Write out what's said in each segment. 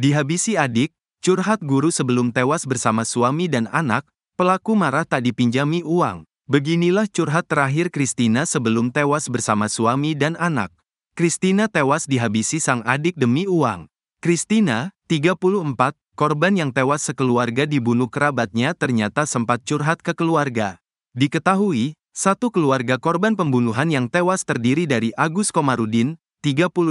Dihabisi adik, curhat guru sebelum tewas bersama suami dan anak, pelaku marah tak dipinjami uang. Beginilah curhat terakhir Kristina sebelum tewas bersama suami dan anak. Kristina tewas dihabisi sang adik demi uang. Kristina, 34, korban yang tewas sekeluarga dibunuh kerabatnya ternyata sempat curhat ke keluarga. Diketahui, satu keluarga korban pembunuhan yang tewas terdiri dari Agus Komarudin, 38,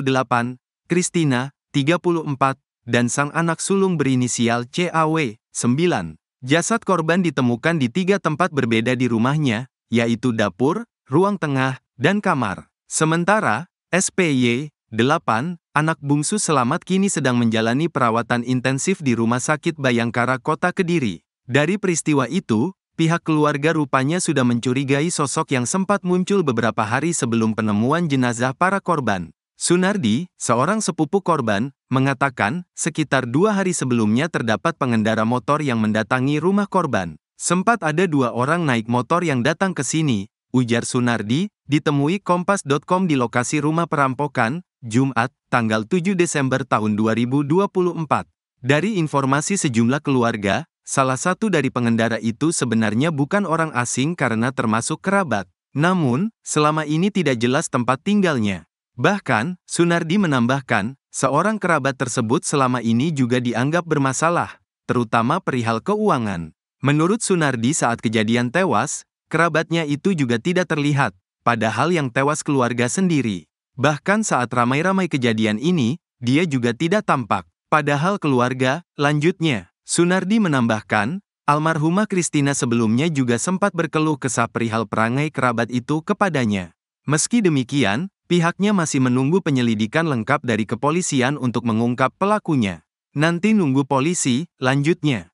Kristina, 34, dan sang anak sulung berinisial CAW. 9. Jasad korban ditemukan di tiga tempat berbeda di rumahnya, yaitu dapur, ruang tengah, dan kamar. Sementara, SPY, 8, anak bungsu selamat kini sedang menjalani perawatan intensif di Rumah Sakit Bayangkara Kota Kediri. Dari peristiwa itu, pihak keluarga rupanya sudah mencurigai sosok yang sempat muncul beberapa hari sebelum penemuan jenazah para korban. Sunardi, seorang sepupu korban, mengatakan sekitar dua hari sebelumnya terdapat pengendara motor yang mendatangi rumah korban. Sempat ada dua orang naik motor yang datang ke sini, ujar Sunardi, ditemui kompas.com di lokasi rumah perampokan, Jumat, tanggal 7 Desember tahun 2024. Dari informasi sejumlah keluarga, salah satu dari pengendara itu sebenarnya bukan orang asing karena termasuk kerabat. Namun, selama ini tidak jelas tempat tinggalnya. Bahkan, Sunardi menambahkan, seorang kerabat tersebut selama ini juga dianggap bermasalah, terutama perihal keuangan. Menurut Sunardi saat kejadian tewas, kerabatnya itu juga tidak terlihat, padahal yang tewas keluarga sendiri. Bahkan saat ramai-ramai kejadian ini, dia juga tidak tampak. Padahal keluarga, lanjutnya, Sunardi menambahkan, almarhumah Kristina sebelumnya juga sempat berkeluh kesah perihal perangai kerabat itu kepadanya. Meski demikian, Pihaknya masih menunggu penyelidikan lengkap dari kepolisian untuk mengungkap pelakunya. Nanti nunggu polisi, lanjutnya.